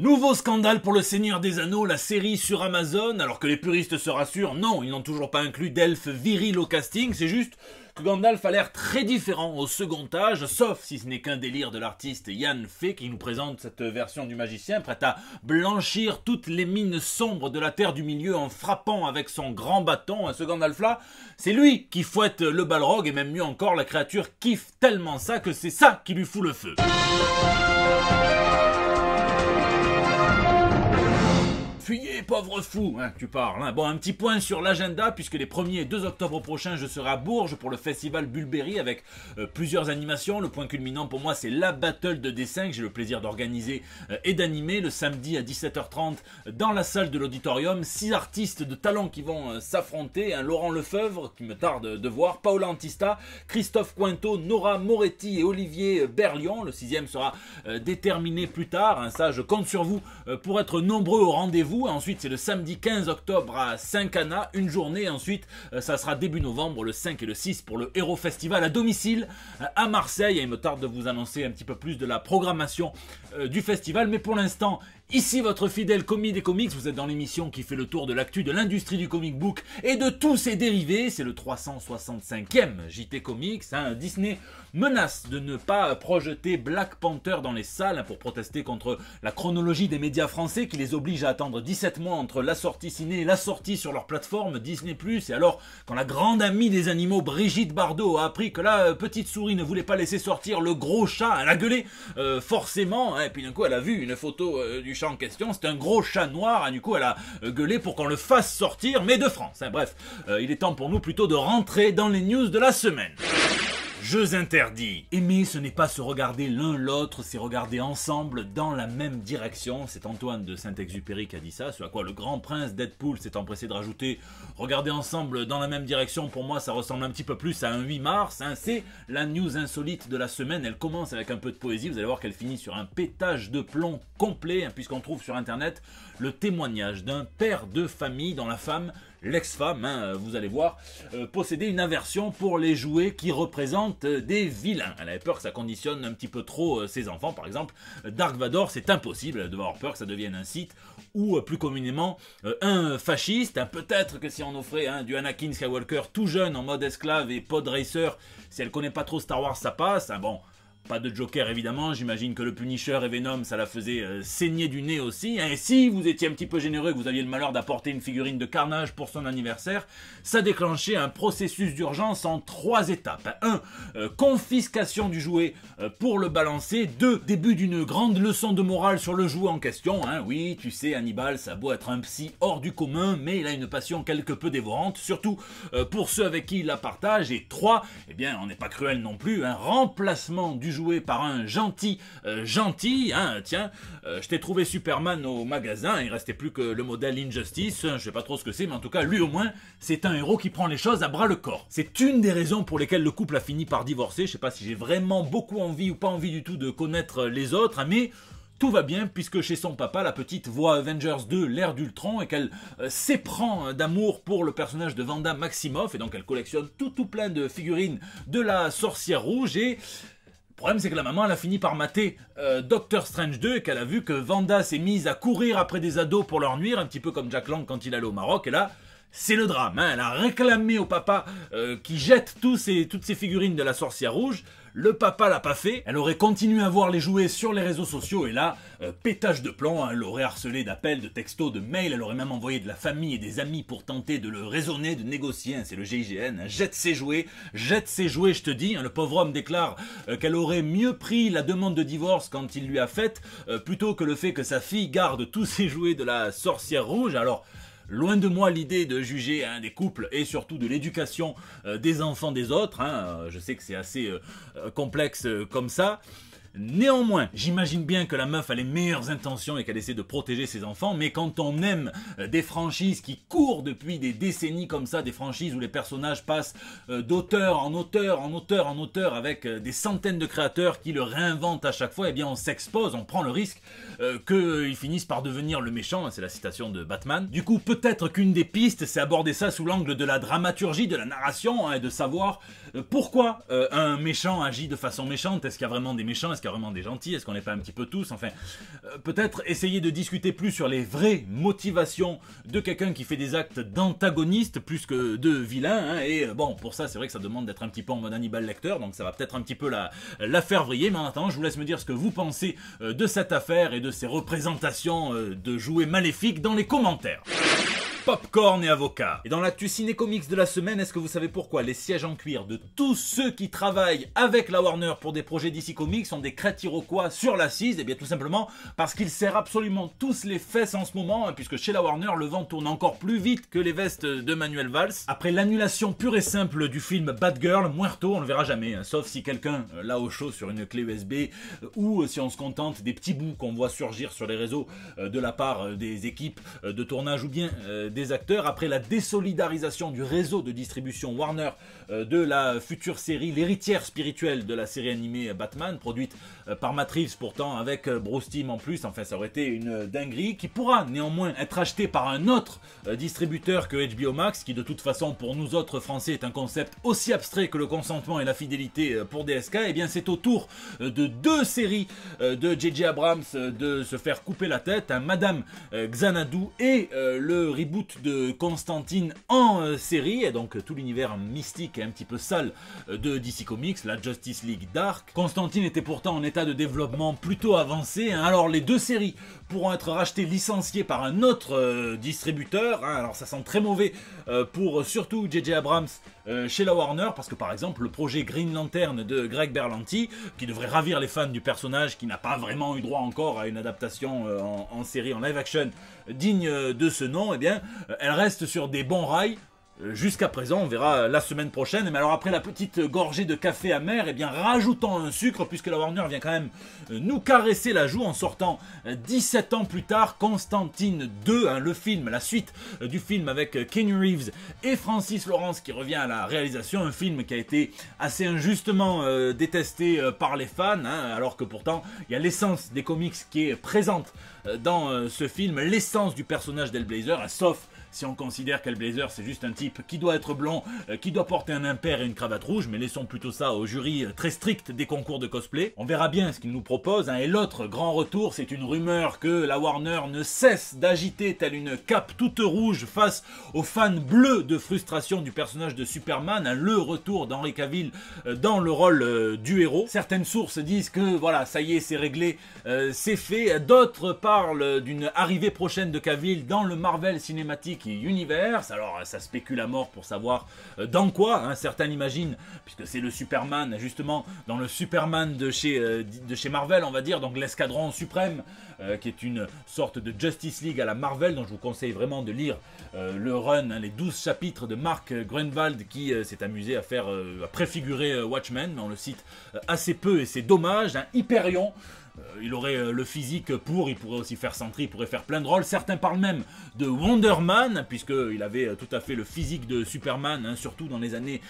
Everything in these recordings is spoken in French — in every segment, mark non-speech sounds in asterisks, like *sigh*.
Nouveau scandale pour le Seigneur des Anneaux, la série sur Amazon, alors que les puristes se rassurent, non, ils n'ont toujours pas inclus d'elfes viril au casting, c'est juste que Gandalf a l'air très différent au second âge, sauf si ce n'est qu'un délire de l'artiste Yann Fay qui nous présente cette version du magicien prêt à blanchir toutes les mines sombres de la terre du milieu en frappant avec son grand bâton. un ce Gandalf-là, c'est lui qui fouette le balrog et même mieux encore, la créature kiffe tellement ça que c'est ça qui lui fout le feu. pauvre fou hein, tu parles. Hein. Bon, un petit point sur l'agenda, puisque les 1er et 2 octobre prochains, je serai à Bourges pour le festival Bulberry avec euh, plusieurs animations. Le point culminant pour moi, c'est la battle de dessin que j'ai le plaisir d'organiser euh, et d'animer le samedi à 17h30 dans la salle de l'auditorium. Six artistes de talent qui vont euh, s'affronter. Hein. Laurent Lefebvre, qui me tarde de voir, Paola Antista, Christophe Cointo, Nora Moretti et Olivier Berlion. Le sixième sera déterminé plus tard. Ça, je compte sur vous pour être nombreux au rendez-vous. Ensuite, c'est le samedi 15 octobre à Saint-Cana, une journée. Ensuite, euh, ça sera début novembre, le 5 et le 6, pour le Hero Festival à domicile euh, à Marseille. Et il me tarde de vous annoncer un petit peu plus de la programmation euh, du festival. Mais pour l'instant, Ici votre fidèle commis des comics, vous êtes dans l'émission qui fait le tour de l'actu de l'industrie du comic book et de tous ses dérivés, c'est le 365e JT Comics. Hein. Disney menace de ne pas projeter Black Panther dans les salles hein, pour protester contre la chronologie des médias français qui les oblige à attendre 17 mois entre la sortie ciné et la sortie sur leur plateforme Disney ⁇ Et alors quand la grande amie des animaux Brigitte Bardot a appris que la euh, petite souris ne voulait pas laisser sortir le gros chat, à la gueulé, euh, forcément, hein, et puis d'un coup elle a vu une photo euh, du en question, c'est un gros chat noir, et du coup elle a euh, gueulé pour qu'on le fasse sortir, mais de France. Hein. Bref, euh, il est temps pour nous plutôt de rentrer dans les news de la semaine. Jeux interdits. Aimer, ce n'est pas se regarder l'un l'autre, c'est regarder ensemble dans la même direction. C'est Antoine de Saint-Exupéry qui a dit ça, ce à quoi le grand prince Deadpool s'est empressé de rajouter Regarder ensemble dans la même direction, pour moi, ça ressemble un petit peu plus à un 8 mars. Hein. C'est la news insolite de la semaine. Elle commence avec un peu de poésie. Vous allez voir qu'elle finit sur un pétage de plomb complet, hein, puisqu'on trouve sur internet le témoignage d'un père de famille dont la femme l'ex-femme, hein, euh, vous allez voir, euh, posséder possédait une aversion pour les jouets qui représentent euh, des vilains. Elle avait peur que ça conditionne un petit peu trop ses enfants, par exemple. Dark Vador, c'est impossible elle peur que ça devienne un site ou plus communément un fasciste. Hein, peut-être que si on offrait hein, du Anakin Skywalker tout jeune en mode esclave et pod racer, si elle connaît pas trop Star Wars, ça passe. Bon, pas de Joker évidemment, j'imagine que le Punisher et Venom ça la faisait euh, saigner du nez aussi. Et si vous étiez un petit peu généreux que vous aviez le malheur d'apporter une figurine de Carnage pour son anniversaire, ça déclenchait un processus d'urgence en trois étapes. 1. Euh, confiscation du jouet euh, pour le balancer. 2. Début d'une grande leçon de morale sur le jouet en question. Hein, oui, tu sais, Hannibal, ça a être un psy hors du commun, mais il a une passion quelque peu dévorante, surtout pour ceux avec qui il la partage. Et 3. Eh bien, on n'est pas cruel non plus, un hein. remplacement du jouet par un gentil, euh, gentil, hein, tiens, euh, je t'ai trouvé Superman au magasin, il restait plus que le modèle Injustice, hein, je sais pas trop ce que c'est, mais en tout cas, lui au moins, c'est un héros qui prend les choses à bras le corps. C'est une des raisons pour lesquelles le couple a fini par divorcer, je sais pas si j'ai vraiment beaucoup envie ou pas envie du tout de connaître les autres, hein, mais tout va bien puisque chez son papa, la petite voit Avengers 2, l'air d'Ultron, et qu'elle euh, s'éprend d'amour pour le personnage de Vanda Maximoff, et donc elle collectionne tout tout plein de figurines de la sorcière rouge, et problème, c'est que la maman, elle a fini par mater euh, Doctor Strange 2 et qu'elle a vu que Vanda s'est mise à courir après des ados pour leur nuire, un petit peu comme Jack Lang quand il allait au Maroc. Et là, c'est le drame. Hein. Elle a réclamé au papa euh, qui jette tous ses, toutes ses figurines de la sorcière rouge le papa l'a pas fait, elle aurait continué à voir les jouets sur les réseaux sociaux et là, euh, pétage de plan, hein, elle aurait harcelé d'appels, de textos, de mails, elle aurait même envoyé de la famille et des amis pour tenter de le raisonner, de négocier, hein, c'est le GIGN, hein. jette ses jouets, jette ses jouets je te dis, le pauvre homme déclare euh, qu'elle aurait mieux pris la demande de divorce quand il lui a faite, euh, plutôt que le fait que sa fille garde tous ses jouets de la sorcière rouge, alors... Loin de moi l'idée de juger hein, des couples et surtout de l'éducation euh, des enfants des autres. Hein. je sais que c'est assez euh, euh, complexe comme ça. Néanmoins, j'imagine bien que la meuf a les meilleures intentions et qu'elle essaie de protéger ses enfants, mais quand on aime euh, des franchises qui courent depuis des décennies comme ça, des franchises où les personnages passent euh, d'auteur en auteur, en auteur, en auteur, avec euh, des centaines de créateurs qui le réinventent à chaque fois, eh bien on s'expose, on prend le risque qu'ils finissent par devenir le méchant, hein, c'est la citation de Batman. Du coup, peut-être qu'une des pistes, c'est aborder ça sous l'angle de la dramaturgie, de la narration, hein, et de savoir pourquoi un méchant agit de façon méchante, est-ce qu'il y a vraiment des méchants, est-ce vraiment des gentils Est-ce qu'on n'est pas un petit peu tous Enfin, euh, peut-être essayer de discuter plus sur les vraies motivations de quelqu'un qui fait des actes d'antagoniste plus que de vilain. Hein, et euh, bon, pour ça, c'est vrai que ça demande d'être un petit peu en mode Hannibal Lecter, donc ça va peut-être un petit peu la, la faire vriller. Mais en attendant, je vous laisse me dire ce que vous pensez euh, de cette affaire et de ces représentations de jouets maléfiques dans les commentaires popcorn et avocat. Et dans l'actu ciné comics de la semaine, est-ce que vous savez pourquoi les sièges en cuir de tous ceux qui travaillent avec la Warner pour des projets d'ici Comics sont des crêtes iroquois sur l'assise Et eh bien tout simplement parce qu'ils serrent absolument tous les fesses en ce moment, hein, puisque chez la Warner, le vent tourne encore plus vite que les vestes de Manuel Valls. Après l'annulation pure et simple du film Bad Girl, Muerto, on le verra jamais, hein, sauf si quelqu'un euh, là l'a au chaud sur une clé USB, euh, ou euh, si on se contente des petits bouts qu'on voit surgir sur les réseaux de la part des équipes de tournage ou bien des des acteurs après la désolidarisation du réseau de distribution Warner euh, de la future série, l'héritière spirituelle de la série animée Batman, produite euh, par Matrix pourtant avec euh, Bruce Team en plus. Enfin, ça aurait été une dinguerie qui pourra néanmoins être achetée par un autre distributeur que HBO Max, qui de toute façon pour nous autres Français est un concept aussi abstrait que le consentement et la fidélité pour DSK. Et eh bien, c'est au tour de deux séries de JJ Abrams de se faire couper la tête, hein, Madame Xanadu et le reboot de Constantine en euh, série, et donc euh, tout l'univers mystique et un petit peu sale euh, de DC Comics, la Justice League Dark. Constantine était pourtant en état de développement plutôt avancé, hein. alors les deux séries pourront être rachetées, licenciées par un autre distributeur, hein. alors ça sent très mauvais pour surtout JJ Abrams chez la Warner, parce que par exemple le projet Green Lantern de Greg Berlanti, qui devrait ravir les fans du personnage, qui n'a pas vraiment eu droit encore à une adaptation en, en série, en live action, digne de ce nom, eh bien, euh, elle reste sur des bons rails euh, jusqu'à présent, on verra la semaine prochaine. Mais alors après la petite gorgée de café amer, et eh bien rajoutons un sucre puisque la Warner vient quand même euh, nous caresser la joue en sortant 17 euh, ans plus tard Constantine 2, hein, le film, la suite du film avec Kenny Reeves et Francis Lawrence qui revient à la réalisation, un film qui a été assez injustement détesté par les fans, hein, alors que pourtant il y a l'essence des comics qui est présente dans ce film, l'essence du personnage d'El Blazer, sauf si on considère qu'El Blazer c'est juste un type qui doit être blond, euh, qui doit porter un impair et une cravate rouge, mais laissons plutôt ça au jury euh, très strict des concours de cosplay. On verra bien ce qu'il nous propose. Hein, et l'autre grand retour, c'est une rumeur que la Warner ne cesse d'agiter telle une cape toute rouge face aux fans bleus de frustration du personnage de Superman, hein, le retour d'Henry Cavill euh, dans le rôle du héros. Certaines sources disent que voilà, ça y est, c'est réglé, c'est fait. D'autres parlent d'une arrivée prochaine de Cavill dans le Marvel cinématique qui est Universe. Alors euh, ça spécule à mort pour savoir euh, dans quoi, hein, certains l'imaginent, puisque c'est le Superman, justement, dans le Superman de chez, euh, de chez Marvel, on va dire, donc l'escadron suprême, qui est une sorte de Justice League à la Marvel, dont je vous conseille vraiment de lire le run, hein, les 12 chapitres de Mark Grunwald, qui s'est amusé à faire, à préfigurer Watchmen, mais on le cite assez peu et c'est dommage, hein. Hyperion. Euh, il aurait euh, le physique pour, il pourrait aussi faire Sentry, il pourrait faire plein de rôles. Certains parlent même de Wonder Man, puisqu'il avait euh, tout à fait le physique de Superman, hein, surtout dans les années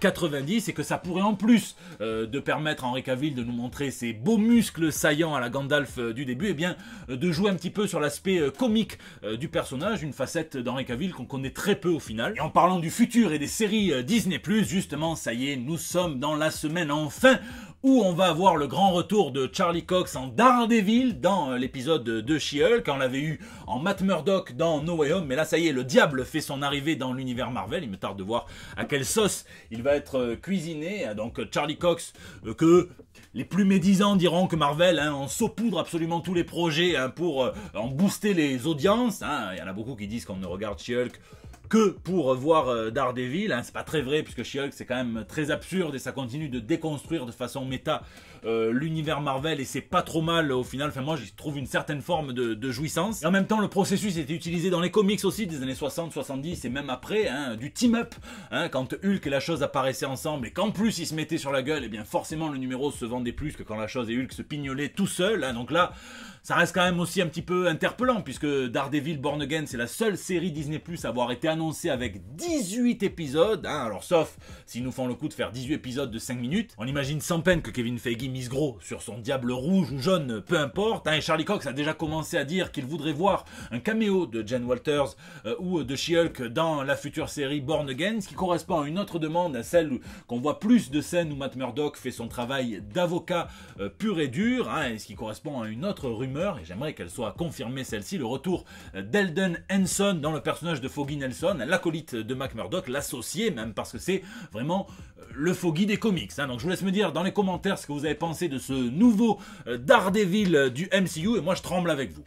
90, et que ça pourrait en plus de permettre à Henri Cavill de nous montrer ses beaux muscles saillants à la Gandalf du début, et eh bien de jouer un petit peu sur l'aspect comique du personnage, une facette d'Henri Cavill qu'on connaît très peu au final. Et en parlant du futur et des séries Disney+, justement, ça y est, nous sommes dans la semaine enfin où on va avoir le grand retour de Charlie Cox en Daredevil dans euh, l'épisode de She-Hulk, on l'avait eu en Matt Murdock dans No Way Home, mais là ça y est, le diable fait son arrivée dans l'univers Marvel, il me tarde de voir à quelle sauce il va être euh, cuisiné, donc euh, Charlie Cox que les plus médisants diront que Marvel hein, en saupoudre absolument tous les projets hein, pour en booster les audiences, hein. il y en a beaucoup qui disent qu'on ne regarde She-Hulk que pour voir euh, Daredevil, hein, c'est pas très vrai puisque she c'est quand même très absurde et ça continue de déconstruire de façon méta euh, l'univers Marvel et c'est pas trop mal au final. Enfin, moi, j'y trouve une certaine forme de, jouissance. en même temps, le processus était utilisé dans les comics aussi des années 60, 70 et même après, hein, du team-up. Hein, quand Hulk et la chose apparaissaient ensemble et qu'en plus ils se mettaient sur la gueule, et eh bien forcément le numéro se vendait plus que quand la chose et Hulk se pignolaient tout seuls. Hein. donc là, ça reste quand même aussi un petit peu interpellant puisque Daredevil Born Again, c'est la seule série Disney Plus à avoir été annoncée avec 18 épisodes. alors, sauf s'ils nous font le coup de faire 18 épisodes de 5 minutes. On imagine sans peine que Kevin Feige gros sur son diable rouge ou jaune, peu importe. Hein, Charlie Cox a déjà commencé à dire qu'il voudrait voir un caméo de Jen Walters euh, ou de She-Hulk dans la future série Born Again, ce qui correspond à une autre demande, à celle qu'on voit plus de scènes où Matt Murdock fait son travail d'avocat euh, pur et dur, hein, ce qui correspond à une autre rumeur, et j'aimerais qu'elle soit confirmée celle-ci, le retour euh, d'Elden Henson dans le personnage de Foggy Nelson, l'acolyte de Matt Murdock, l'associé même, parce que c'est vraiment le Foggy des comics. Hein. Donc je vous laisse me dire dans les commentaires ce que vous avez pensée de ce nouveau euh, Daredevil euh, du MCU et moi je tremble avec vous.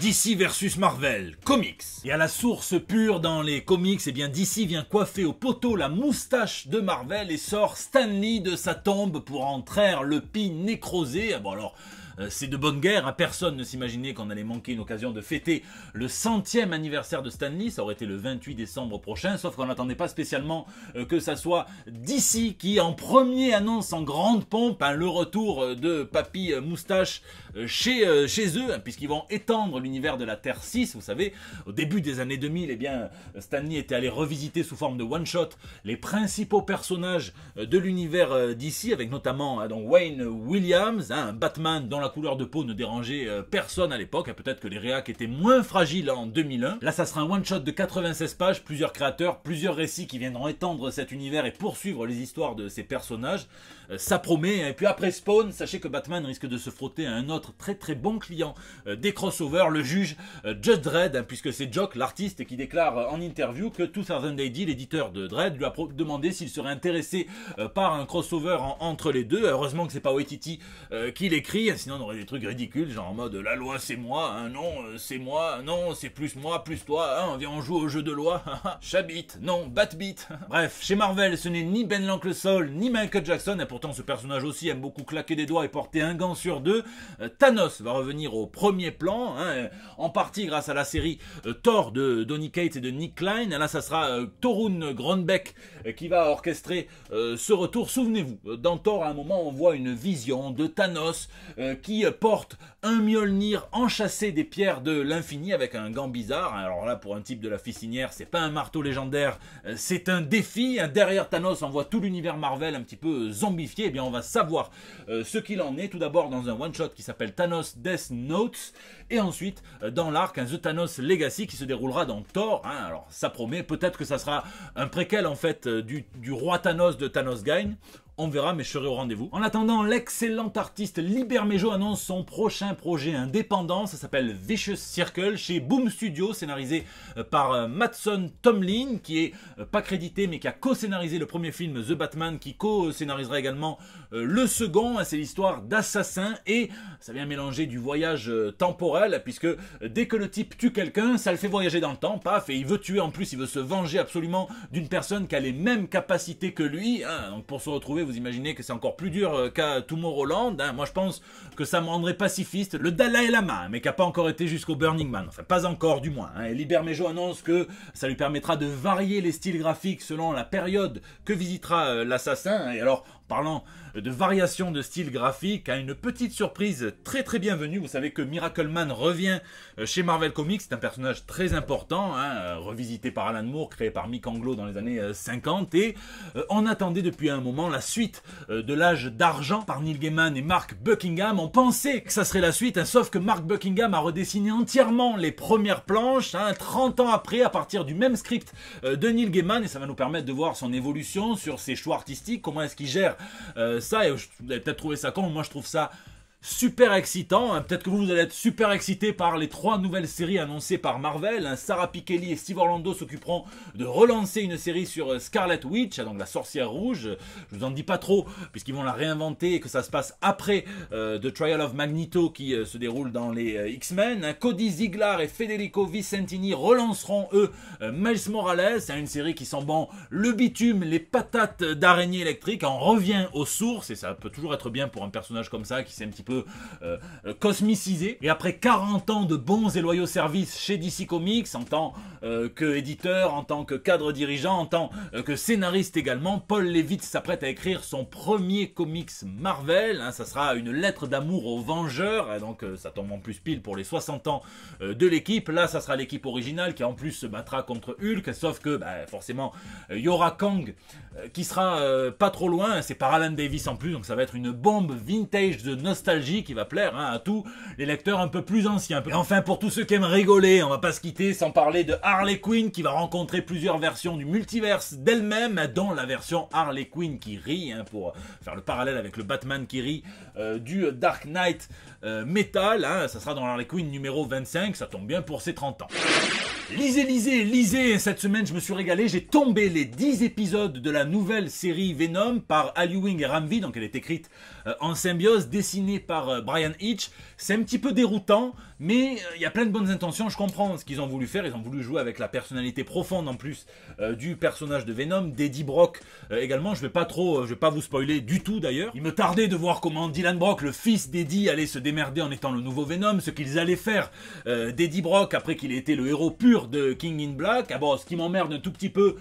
DC versus Marvel, comics. Et à la source pure dans les comics, eh bien DC vient coiffer au poteau la moustache de Marvel et sort Stanley de sa tombe pour en le pi nécrosé. Ah bon alors, euh, c'est de bonne guerre. à hein. Personne ne s'imaginait qu'on allait manquer une occasion de fêter le centième anniversaire de Stanley. Ça aurait été le 28 décembre prochain, sauf qu'on n'attendait pas spécialement euh, que ça soit DC qui en premier annonce en grande pompe hein, le retour euh, de Papy Moustache chez, chez eux, hein, puisqu'ils vont étendre l'univers de la Terre 6. Vous savez, au début des années 2000, eh bien, Stanley était allé revisiter sous forme de one-shot les principaux personnages de l'univers DC, avec notamment Wayne Williams, un Batman dont la la couleur de peau ne dérangeait euh, personne à l'époque. Peut-être que les réacs étaient moins fragiles en 2001. Là, ça sera un one-shot de 96 pages, plusieurs créateurs, plusieurs récits qui viendront étendre cet univers et poursuivre les histoires de ces personnages. Euh, ça promet. Hein. Et puis après Spawn, sachez que Batman risque de se frotter à un autre très très bon client euh, des crossovers, le juge Just Judge Dredd, hein, puisque c'est Jock, l'artiste, qui déclare en interview que 2000 AD, l'éditeur de Dredd, lui a demandé s'il serait intéressé par un crossover entre les deux. Heureusement que c'est pas Waititi qui l'écrit, hein, sinon on aurait des trucs ridicules, genre en mode la loi c'est moi, hein, non, euh, c'est moi, non, c'est plus moi, plus toi, on hein, viens on joue au jeu de loi, Chabit, *laughs* non, bite *laughs* Bref, chez Marvel, ce n'est ni Ben le ni Michael Jackson, et pourtant ce personnage aussi aime beaucoup claquer des doigts et porter un gant sur deux. Euh, Thanos va revenir au premier plan, hein, euh, en partie grâce à la série Thor de Donny Cates et de Nick Klein. Là, ça sera Thorun Torun qui va orchestrer ce retour. Souvenez-vous, dans Thor, à un moment, on voit une vision de Thanos qui qui porte un Mjolnir enchâssé des pierres de l'infini avec un gant bizarre. Alors là, pour un type de la ficinière, c'est pas un marteau légendaire, euh, c'est un défi. Derrière Thanos, on voit tout l'univers Marvel un petit peu zombifié. Eh bien, on va savoir euh, ce qu'il en est. Tout d'abord dans un one-shot qui s'appelle Thanos Death Notes. Et ensuite, euh, dans l'arc, un The Thanos Legacy qui se déroulera dans Thor. Hein. alors, ça promet. Peut-être que ça sera un préquel, en fait, du, du roi Thanos de Thanos Gain on verra, mais je serai au rendez-vous. En attendant, l'excellent artiste Liber Mejo annonce son prochain projet indépendant. Ça s'appelle Vicious Circle chez Boom Studio, scénarisé euh, par euh, Matson Tomlin, qui est euh, pas crédité, mais qui a co-scénarisé le premier film The Batman, qui co-scénarisera également le second. C'est l'histoire d'assassin, et ça vient mélanger du voyage temporel, puisque dès que le type tue quelqu'un, ça le fait voyager dans le temps, paf, et il veut tuer en plus, il veut se venger absolument d'une personne qui a les mêmes capacités que lui. Ah, donc pour se retrouver, vous imaginez que c'est encore plus dur euh, qu'à Tomorrowland. Hein. Moi, je pense que ça me rendrait pacifiste. Le Dalai Lama, hein, mais qui n'a pas encore été jusqu'au Burning Man. Enfin, pas encore, du moins. Hein. et liber Libermejo annonce que ça lui permettra de varier les styles graphiques selon la période que visitera euh, l'assassin. Et alors, parlant de variation de style graphique, à une petite surprise très très bienvenue. Vous savez que Miracle Man revient euh, chez Marvel Comics, c'est un personnage très important, hein, euh, revisité par Alan Moore, créé par Mick Anglo dans les années 50, euh, et on attendait depuis un moment la suite de l'âge d'argent par Neil Gaiman et Mark Buckingham. On pensait que ça serait la suite, hein, sauf que Mark Buckingham a redessiné entièrement les premières planches, 30 hein, ans après, à partir du même script de Neil Gaiman, et ça va nous permettre de voir son évolution sur ses choix artistiques, comment est-ce qu'il gère euh, ça, et vous avez peut-être trouvé ça con, moi je trouve ça super excitant. Hein. Peut-être que vous, allez être super excité par les trois nouvelles séries annoncées par Marvel. Hein. Sarah Pikeli et Steve Orlando s'occuperont de relancer une série sur euh, Scarlet Witch, hein, donc la sorcière rouge. Je vous en dis pas trop, puisqu'ils vont la réinventer et que ça se passe après euh, The Trial of Magneto qui euh, se déroule dans les X-Men. Cody Ziglar et Federico Vicentini relanceront, eux, Miles Morales. une série qui sent bon le bitume, les patates d'araignée électrique. On revient aux sources et ça peut toujours être bien pour un personnage comme ça qui s'est un petit peu euh, cosmicisé. Et après 40 ans de bons et loyaux services chez DC Comics, en tant euh, que éditeur, en tant que cadre dirigeant, en tant euh, que scénariste également, Paul Levitz s'apprête à écrire son premier comics Marvel. Hein. ça sera une lettre d'amour aux Vengeurs, et hein. donc ça tombe en plus pile pour les 60 ans de l'équipe. Là, ça sera l'équipe originale qui en plus se battra contre Hulk, sauf que bah, forcément, il y aura Kang qui sera pas trop loin. Hein. C'est par Alan Davis en plus, donc ça va être une bombe vintage de nostalgie qui va plaire hein, à tous les lecteurs un peu plus anciens. Et enfin, pour tous ceux qui aiment rigoler, on va pas se quitter sans parler de Harley Quinn qui va rencontrer plusieurs versions du multiverse d'elle-même, dont la version Harley Quinn qui rit, hein, pour faire le parallèle avec le Batman qui rit euh, du Dark Knight euh, Metal. Hein. ça sera dans Harley Quinn numéro 25, ça tombe bien pour ses 30 ans. Lisez, lisez, lisez Cette semaine, je me suis régalé. J'ai tombé les 10 épisodes de la nouvelle série Venom par Ali Wing et Ramvi. Donc, elle est écrite euh, en symbiose, dessinée par euh, Brian Hitch. C'est un petit peu déroutant. Mais euh, il y a plein de bonnes intentions, je comprends ce qu'ils ont voulu faire. Ils ont voulu jouer avec la personnalité profonde en plus euh, du personnage de Venom, d'Eddie Brock euh, également. Je vais pas trop, je vais pas vous spoiler du tout d'ailleurs. Il me tardait de voir comment Dylan Brock, le fils d'Eddie, allait se démerder en étant le nouveau Venom, ce qu'ils allaient faire d'Eddie Brock après qu'il ait été le héros pur de King in Black. Ah bon, ce qui m'emmerde un tout petit peu,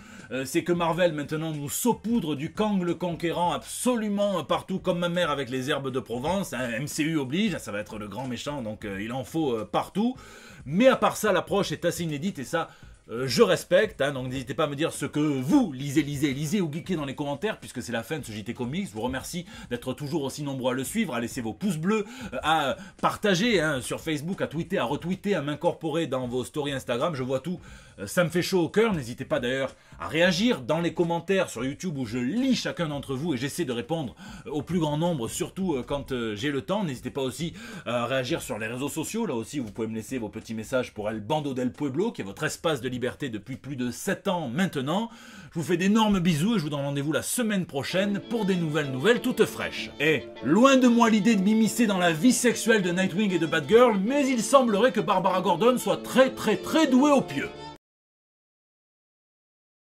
c'est que Marvel maintenant nous saupoudre du Kang le Conquérant absolument partout comme ma mère avec les herbes de Provence. MCU oblige, ça va être le grand méchant, donc il en faut euh, partout. Mais à part ça, l'approche est assez inédite et ça, euh, je respecte, hein. donc n'hésitez pas à me dire ce que vous lisez, lisez, lisez ou geekez dans les commentaires, puisque c'est la fin de ce JT Comics. Je vous remercie d'être toujours aussi nombreux à le suivre, à laisser vos pouces bleus, euh, à partager hein, sur Facebook, à tweeter, à retweeter, à m'incorporer dans vos stories Instagram. Je vois tout ça me fait chaud au cœur. N'hésitez pas d'ailleurs à réagir dans les commentaires sur YouTube où je lis chacun d'entre vous et j'essaie de répondre euh, au plus grand nombre, surtout euh, quand euh, j'ai le temps. N'hésitez pas aussi à réagir sur les réseaux sociaux. Là aussi, vous pouvez me laisser vos petits messages pour El Bando del Pueblo, qui est votre espace de liberté depuis plus de 7 ans maintenant. Je vous fais d'énormes bisous et je vous donne rendez-vous la semaine prochaine pour des nouvelles nouvelles toutes fraîches. Et loin de moi l'idée de m'immiscer dans la vie sexuelle de Nightwing et de Batgirl, mais il semblerait que Barbara Gordon soit très très très douée au pieu.